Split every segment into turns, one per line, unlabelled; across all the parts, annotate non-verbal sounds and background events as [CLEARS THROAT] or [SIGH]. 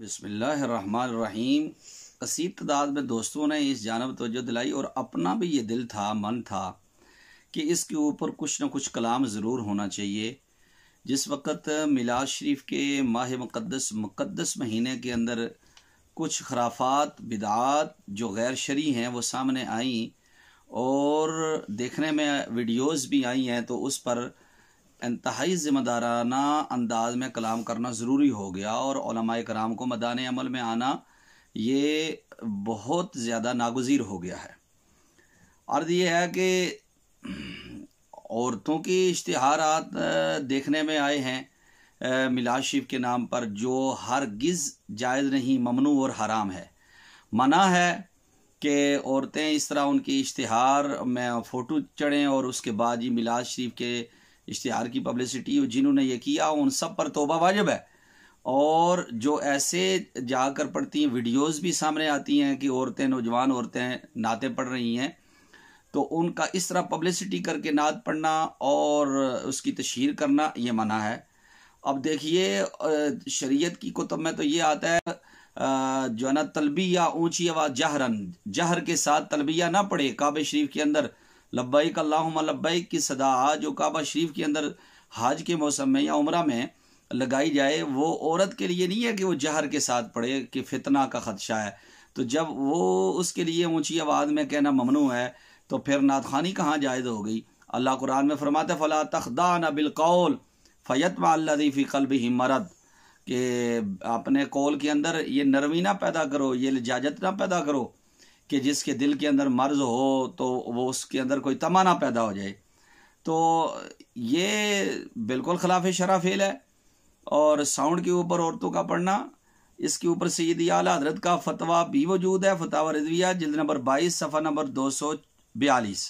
बसमीम कसीब तदाद में दोस्तों ने इस जानब तोजह दिलाई और अपना भी ये दिल था मन था कि इसके ऊपर कुछ ना कुछ कलाम ज़रूर होना चाहिए जिस वक्त मिलाद शरीफ के माह मुक़दस मुक़दस महीने के अंदर कुछ खराफात बिदात जो गैर शरी हैं वो सामने आई और देखने में वीडियोज़ भी आई हैं तो उस पर इंतहाई ज़िम्मेदाराना अंदाज में कलाम करना ज़रूरी हो गया और कराम को मदान अमल में आना ये बहुत ज़्यादा नागजीर हो गया है अर्ज़ ये है कि औरतों की इश्तहारात देखने में आए हैं मिलाद शिफ के नाम पर जो हरगिज़ जायज़ नहीं ममनू और हराम है मना है कि औरतें इस तरह उनकी इश्तहार में फ़ोटो चढ़ें और उसके बाद ही मिलाद शरीफ के इश्तहार की पब्लिसिटी जिन्होंने ये किया उन सब पर तोबा वाजिब है और जो ऐसे जाकर पढ़ती हैं वीडियोज़ भी सामने आती हैं कि औरतें नौजवान औरतें नाते पढ़ रही हैं तो उनका इस तरह पब्लिसिटी करके नात पढ़ना और उसकी तशहर करना ये मना है अब देखिए शरीयत की कुतब में तो ये आता है जो है ना तलबिया ऊँची आवाज़ जहरन जहर के साथ तलबिया ना पढ़े काबे शरीफ के अंदर का अल्लाहुम्मा लब्बई की सदा जो काबा शरीफ के अंदर हाज के मौसम में या उम्र में लगाई जाए वो औरत के लिए नहीं है कि वो जहर के साथ पड़े कि फितना का ख़दशा है तो जब वो उसके लिए ऊँची आवाज़ में कहना ममनू है तो फिर नात खानी कहाँ जायज़ हो गई अल्लाह कुरान में फरमाते फ़ला तखदा न फ़ैत माल्लफ़ी कल भी हिमरत कि अपने कौल के अंदर ये नरमी ना पैदा करो ये लजाजत ना पैदा करो कि जिसके दिल के अंदर मर्ज हो तो वो उसके अंदर कोई तमाना पैदा हो जाए तो ये बिल्कुल खिलाफ शरा फेल है और साउंड के ऊपर औरतों का पढ़ना इसके ऊपर सैद आला हजरत का फतवा भी वजूद है फतवा रजविया जल्द नंबर बाईस सफ़ा नंबर दो सौ बयालीस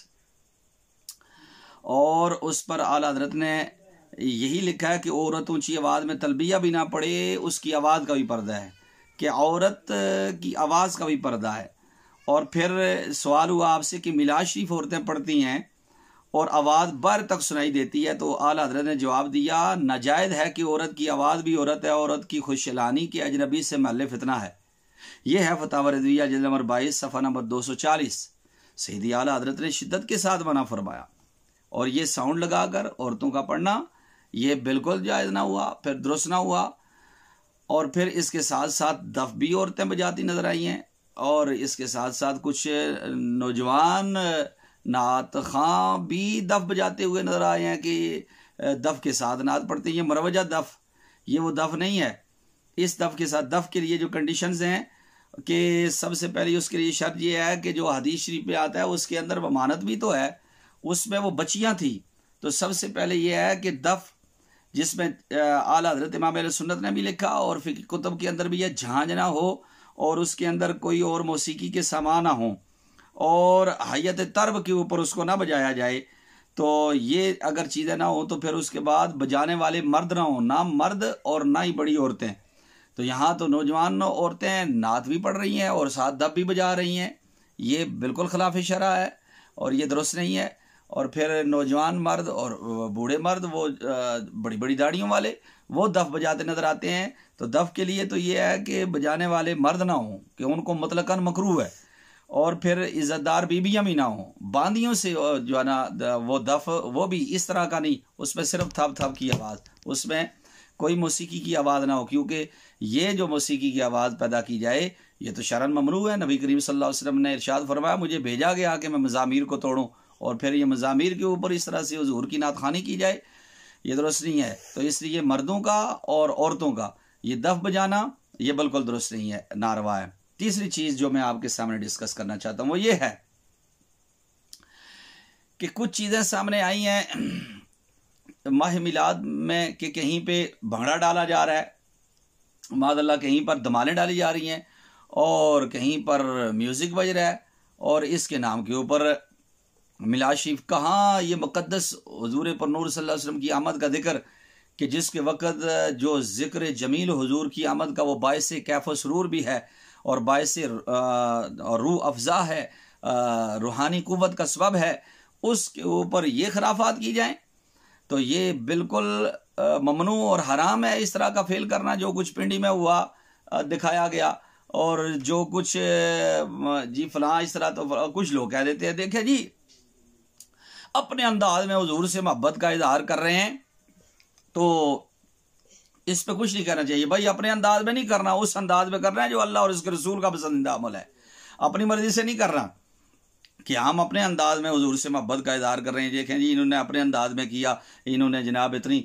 और उस पर आला हजरत ने यही लिखा है कि औरत ऊंची आवाज़ में तलबिया भी ना पड़े उसकी आवाज़ का भी पर्दा है कि औरत की आवाज़ का भी पर्दा है और फिर सवाल हुआ आपसे कि मिलाज शरीफ औरतें पढ़ती हैं और आवाज़ बर तक सुनाई देती है तो आला हजरत ने जवाब दिया नाजायद है कि औरत की आवाज़ भी औरत है औरत की खुशलानी के अजनबी से महल फितना है यह है फतावर रदविया जल नंबर बाईस सफ़ा नंबर दो सौ चालीस सईदी आला हजरत ने शिद्दत के साथ मना फरमाया और ये साउंड लगाकर औरतों का पढ़ना ये बिल्कुल जायज़ ना हुआ फिर दुरुस्त ना हुआ और फिर इसके साथ साथ दफ भी औरतें बजाती नज़र आई हैं और इसके साथ साथ कुछ नौजवान नात खां भी दफ बजाते हुए नज़र आए हैं कि दफ के साथ नात पढ़ते हैं ये मरवजा दफ ये वो दफ नहीं है इस दफ के साथ दफ के लिए जो कंडीशन हैं कि सबसे पहले उसके लिए शर्त यह है कि जो हदीस शरीफ में आता है उसके अंदर वमानत भी तो है उसमें वो बचियाँ थी तो सबसे पहले यह है कि दफ जिसमें आला हजरत इमाम सुन्नत ने भी लिखा और फिर कुतब के अंदर भी यह झांझना हो और उसके अंदर कोई और मौसीकी के समा ना हों और हैत तरब के ऊपर उसको ना बजाया जाए तो ये अगर चीज़ें ना हो तो फिर उसके बाद बजाने वाले मर्द ना हों ना मर्द और ना ही बड़ी औरतें तो यहाँ तो नौजवान औरतें नात भी पढ़ रही हैं और साथ दब भी बजा रही हैं ये बिल्कुल खिलाफ शरा है और ये दुरुस्त नहीं है और फिर नौजवान मर्द और बूढ़े मर्द वो बड़ी बड़ी दाढ़ियों वाले वो दफ़ बजाते नज़र आते हैं तो दफ़ के लिए तो ये है कि बजाने वाले मर्द ना हों कि उनको मतलकन मकरू है और फिर इज़्ज़तदार बीबियाँ भी ना हों बांदियों से जो है ना वो दफ़ वो भी इस तरह का नहीं उसमें सिर्फ थप थप की आवाज़ उसमें कोई मौसीकी की आवाज़ ना हो क्योंकि ये जो मौसीकी की आवाज़ पैदा की जाए ये तो शरण ममरू है नबी करीम सल्लल्लाहु अलैहि वसल्लम ने इरशाद फरमाया मुझे भेजा गया कि मैं मज़ामिर को तोड़ूँ और फिर ये मज़ामिर के ऊपर इस तरह से हजूर की नात खानी की जाए ये दुरुस्त नहीं है तो इसलिए मर्दों का और औरतों का ये दफ बजाना ये बिल्कुल दुरुस्त नहीं है नारवा है तीसरी चीज़ जो मैं आपके सामने डिस्कस करना चाहता हूं वो ये है कि कुछ चीज़ें सामने आई हैं [CLEARS THROAT] माह मिलाद में कि कहीं पे भंगड़ा डाला जा रहा है मादल्ला कहीं पर दमालें डाली जा रही हैं और कहीं पर म्यूज़िक बज रहा है और इसके नाम के ऊपर मिलाशिफ शरीफ कहाँ ये मुक़दस हजूर पर नूर वसल्लम की आमद का जिक्र कि जिसके वक़्त जो ज़िक्र जमील हजूर की आमद का वो बायस कैफ सरूर भी है और बायस रू अफजा है रूहानी कुत का सबब है उसके ऊपर ये खराफात की जाएँ तो ये बिल्कुल ममनू और हराम है इस तरह का फेल करना जो कुछ पिंडी में हुआ दिखाया गया और जो कुछ जी फलां इस तरह तो कुछ लोग कह देते हैं देखे जी अपने अंदाज में हजूर से मोहब्बत का इजहार कर रहे हैं तो इस पर कुछ नहीं करना चाहिए भाई अपने अंदाज में नहीं करना उस अंदाज में करना है जो अल्लाह और इसके रसूल का पसंदीदा अमल है अपनी मर्जी से नहीं करना कि हम अपने अंदाज में हजूर से मोहब्बत का इजहार कर रहे हैं देखें जी इन्होंने अपने अंदाज में किया इन्होंने जनाब इतनी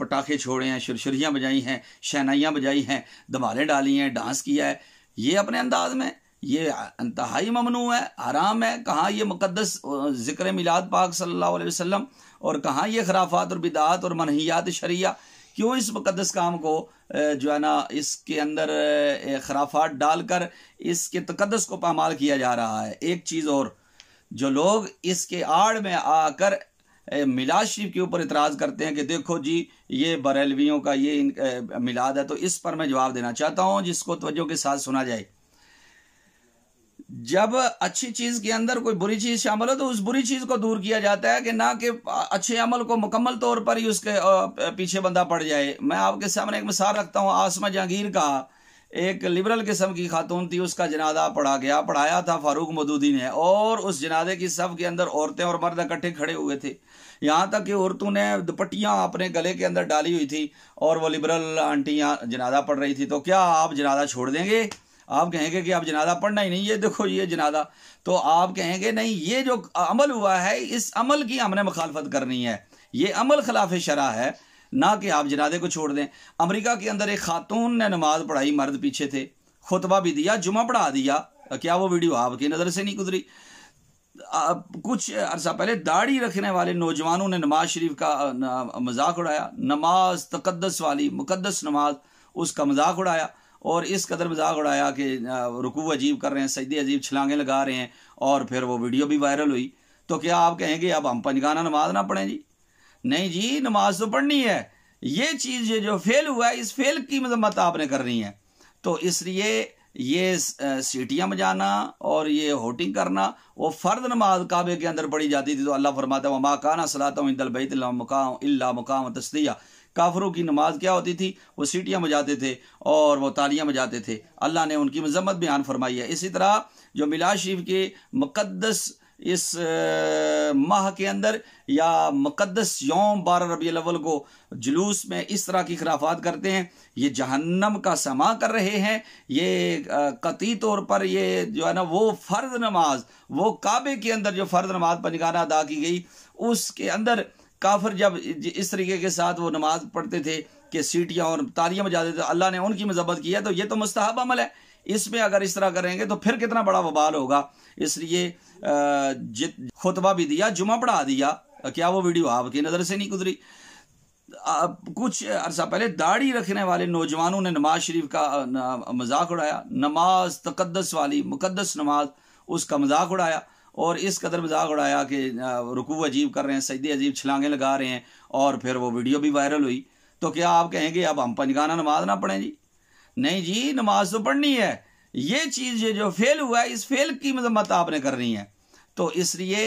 पटाखे छोड़े हैं शुरशुरियाँ बजाई हैं शहनाइयाँ बजाई हैं दमालें डाली हैं डांस किया है ये अपने अंदाज में ये इंतहाई ममनू है हराम है कहाँ ये मुकदस ज़िक्र मिलाद पाक सल्ला वसम और कहाँ ये खराफात और बिदात और मनहियात शरिया क्यों इस मुकदस काम को जो है ना इसके अंदर खराफात डालकर इसके तकदस को पामाल किया जा रहा है एक चीज़ और जो लोग इसके आड़ में आकर मिलाद शरीफ के ऊपर इतराज़ करते हैं कि देखो जी ये बरेलवियों का ये मिलाद है तो इस पर मैं जवाब देना चाहता हूँ जिसको तवज्जो के साथ सुना जाए जब अच्छी चीज के अंदर कोई बुरी चीज शामिल हो तो उस बुरी चीज को दूर किया जाता है कि ना कि अच्छे अमल को मुकम्मल तौर पर ही उसके पीछे बंदा पड़ जाए मैं आपके सामने एक मिसाल रखता हूँ आसमा जहांगीर का एक लिबरल किस्म की खातून थी उसका जनाजा पढ़ा गया पढ़ाया था फारूक मदूदी ने और उस जनाजे की सब के अंदर औरतें और मर्द इकट्ठे खड़े हुए थे यहाँ तक कि औरतों ने दुपट्टियाँ अपने गले के अंदर डाली हुई थी और वो लिबरल आंटी यहाँ जनाजा पढ़ रही थी तो क्या आप जनाजा छोड़ देंगे आप कहेंगे कि आप जनाजा पढ़ना ही नहीं ये देखो ये जनाजा तो आप कहेंगे नहीं ये जो अमल हुआ है इस अमल की हमने मुखालफत करनी है ये अमल खिलाफ शरा है ना कि आप जनाजे को छोड़ दें अमरीका के अंदर एक खातून ने नमाज पढ़ाई मर्द पीछे थे खुतबा भी दिया जुमा पढ़ा दिया क्या वो वीडियो आपकी नज़र से नहीं गुजरी कुछ अरसा पहले दाढ़ी रखने वाले नौजवानों ने नमाज शरीफ का मजाक उड़ाया नमाज तकदस वाली मुकदस नमाज उसका मजाक उड़ाया और इस कदर मजाक उड़ाया कि रुकू अजीब कर रहे हैं सजदे अजीब छलांगे लगा रहे हैं और फिर वो वीडियो भी वायरल हुई तो क्या आप कहेंगे अब हम पंजगाना नमाज ना पढ़ें जी नहीं जी नमाज तो पढ़नी है ये चीज़ ये जो फेल हुआ है इस फेल की मजम्मत आपने करनी है तो इसलिए ये सीटियाँ बजाना और ये होटिंग करना वो फ़र्द नमाज काबे के अंदर पढ़ी जाती थी तो अल्लाह फरमाता माँ काना सलाता मुकाम अल्ला मुकाम तस्तिया काफरों की नमाज क्या होती थी वो सीटियाँ बजाते थे और वो तालियाँ बजाते थे अल्लाह ने उनकी मजम्मत बयान फरमाई है इसी तरह जो मिलाद शरीफ के मुकदस इस माह के अंदर या मुकदस योम बार रबी अलवल को जुलूस में इस तरह की खराफात करते हैं ये जहन्नम का समा कर रहे हैं ये कती तौर पर ये जो है ना वो फ़र्द नमाज वो काबे के अंदर जो फ़र्द नमाज पर निगाना अदा की गई उसके अंदर काफिर जब इस तरीके के साथ वो नमाज पढ़ते थे कि सीटियाँ और तालियाँ बजाते थे अल्लाह ने उनकी मजबत किया तो ये तो मुस्तहब अमल है इसमें अगर इस तरह करेंगे तो फिर कितना बड़ा वबाल होगा इसलिए जित खुतबा भी दिया जुमा पढ़ा दिया क्या वो वीडियो आपकी नज़र से नहीं गुजरी कुछ अरसा पहले दाढ़ी रखने वाले नौजवानों ने नमाज शरीफ का मजाक उड़ाया नमाज तकदस वाली मुकदस नमाज उसका मजाक उड़ाया और इस कदर मजाक उड़ाया कि रुकू अजीब कर रहे हैं सजदे अजीब छलांगे लगा रहे हैं और फिर वो वीडियो भी वायरल हुई तो क्या आप कहेंगे अब हम पंजगाना नमाज ना पढ़ें जी नहीं जी नमाज तो पढ़नी है ये चीज़ ये जो फेल हुआ है इस फेल की मजम्मत आपने करनी है तो इसलिए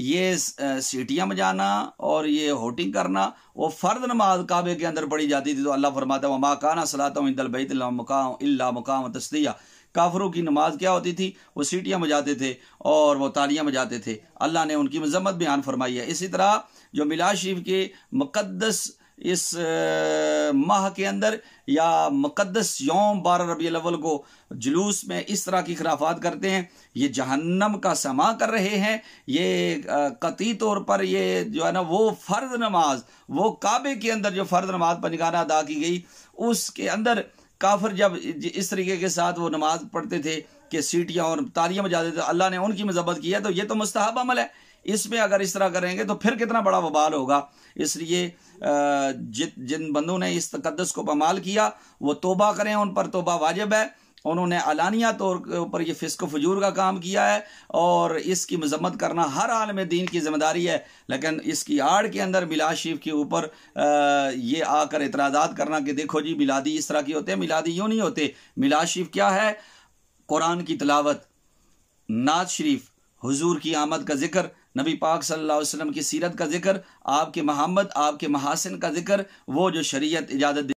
ये सीटियाँ बजाना और ये होटिंग करना वो फ़र्द नमाज काबे के अंदर पढ़ी जाती थी तो अल्लाह फरमाता हूँ इंदल बैतल मकाम अल्ला मकाम तस्तिया काफरों की नमाज क्या होती थी वो सीटियाँ बजाते थे और वो तालियाँ बजाते थे अल्लाह ने उनकी मजम्मत बयान फरमाई है इसी तरह जो मिला शरीफ के मुकदस इस माह के अंदर या मुकदस योम बारह रबी अव्वल को जुलूस में इस तरह की खराफात करते हैं ये जहन्नम का समा कर रहे हैं ये कती तौर पर ये जो है ना वो फ़र्द नमाज वो काबे के अंदर जो फ़र्द नमाज पर निगाना अदा की गई उसके अंदर काफिर जब इस तरीके के साथ वो नमाज पढ़ते थे कि सीटियाँ और तालियाँ बजाते थे अल्लाह ने उनकी मजबत की है तो ये तो मुस्तहब अमल है इसमें अगर इस तरह करेंगे तो फिर कितना बड़ा वबाल होगा इसलिए जिन बंदों ने इस तकदस को पमाल किया वो तोबा करें उन पर तोबा वाजिब है उन्होंने अलानिया तौर पर यह फिस्क फजूर का काम किया है और इसकी मजम्मत करना हर हाल में दीन की जिम्मेदारी है लेकिन इसकी आड़ के अंदर मिलाद शरीफ के ऊपर ये आकर इतराज़ात करना कि देखो जी मिलादी इस तरह की होते हैं मिलादी यूँ नहीं होते मिलाद शरीफ क्या है कुरान की तलावत नाज शरीफ हजूर की आमद का जिक्र नबी पाक सल्लल्लाहु अलैहि वसल्लम की सीरत का जिक्र आपके महम्मद आपके महासिन का जिक्र वो जो शरीयत इजाज़त